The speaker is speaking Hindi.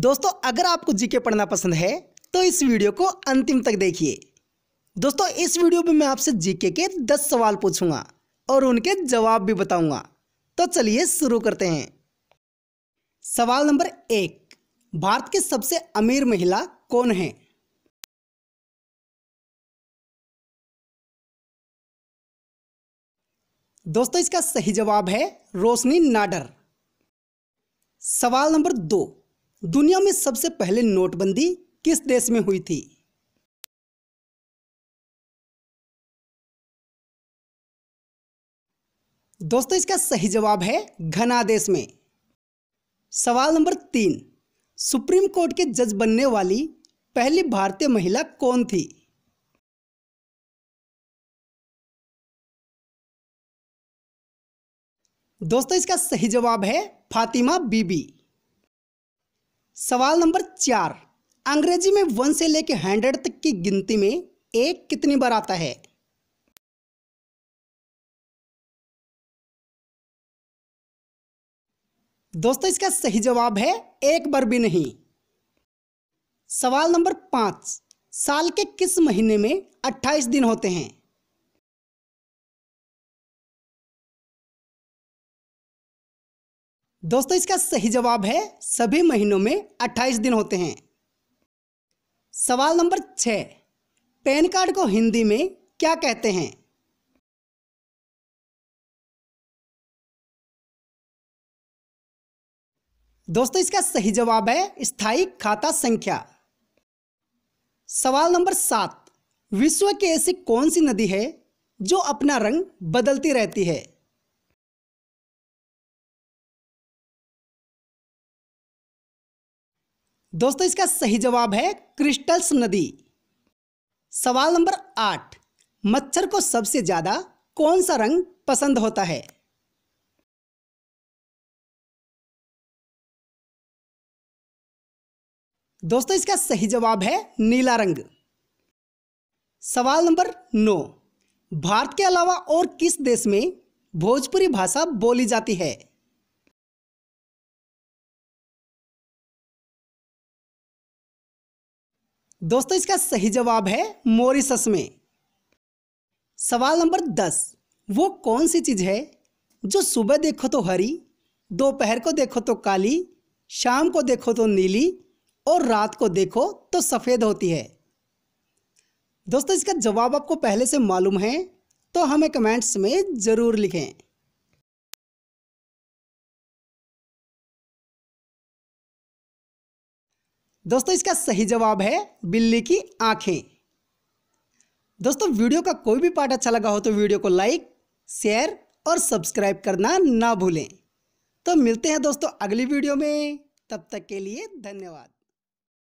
दोस्तों अगर आपको जीके पढ़ना पसंद है तो इस वीडियो को अंतिम तक देखिए दोस्तों इस वीडियो में मैं आपसे जीके के दस सवाल पूछूंगा और उनके जवाब भी बताऊंगा तो चलिए शुरू करते हैं सवाल नंबर एक भारत की सबसे अमीर महिला कौन है दोस्तों इसका सही जवाब है रोशनी नाडर सवाल नंबर दो दुनिया में सबसे पहले नोटबंदी किस देश में हुई थी दोस्तों इसका सही जवाब है घना देश में सवाल नंबर तीन सुप्रीम कोर्ट के जज बनने वाली पहली भारतीय महिला कौन थी दोस्तों इसका सही जवाब है फातिमा बीबी सवाल नंबर चार अंग्रेजी में वन से लेकर हंड्रेड तक की गिनती में एक कितनी बार आता है दोस्तों इसका सही जवाब है एक बार भी नहीं सवाल नंबर पांच साल के किस महीने में अट्ठाईस दिन होते हैं दोस्तों इसका सही जवाब है सभी महीनों में 28 दिन होते हैं सवाल नंबर छ पैन कार्ड को हिंदी में क्या कहते हैं दोस्तों इसका सही जवाब है स्थायी खाता संख्या सवाल नंबर सात विश्व की ऐसी कौन सी नदी है जो अपना रंग बदलती रहती है दोस्तों इसका सही जवाब है क्रिस्टल्स नदी सवाल नंबर आठ मच्छर को सबसे ज़्यादा कौन सा रंग पसंद होता है दोस्तों इसका सही जवाब है नीला रंग सवाल नंबर नौ भारत के अलावा और किस देश में भोजपुरी भाषा बोली जाती है दोस्तों इसका सही जवाब है मोरिसस में सवाल नंबर दस वो कौन सी चीज़ है जो सुबह देखो तो हरी दोपहर को देखो तो काली शाम को देखो तो नीली और रात को देखो तो सफ़ेद होती है दोस्तों इसका जवाब आपको पहले से मालूम है तो हमें कमेंट्स में ज़रूर लिखें दोस्तों इसका सही जवाब है बिल्ली की आंखें दोस्तों वीडियो का कोई भी पार्ट अच्छा लगा हो तो वीडियो को लाइक शेयर और सब्सक्राइब करना ना भूलें तो मिलते हैं दोस्तों अगली वीडियो में तब तक के लिए धन्यवाद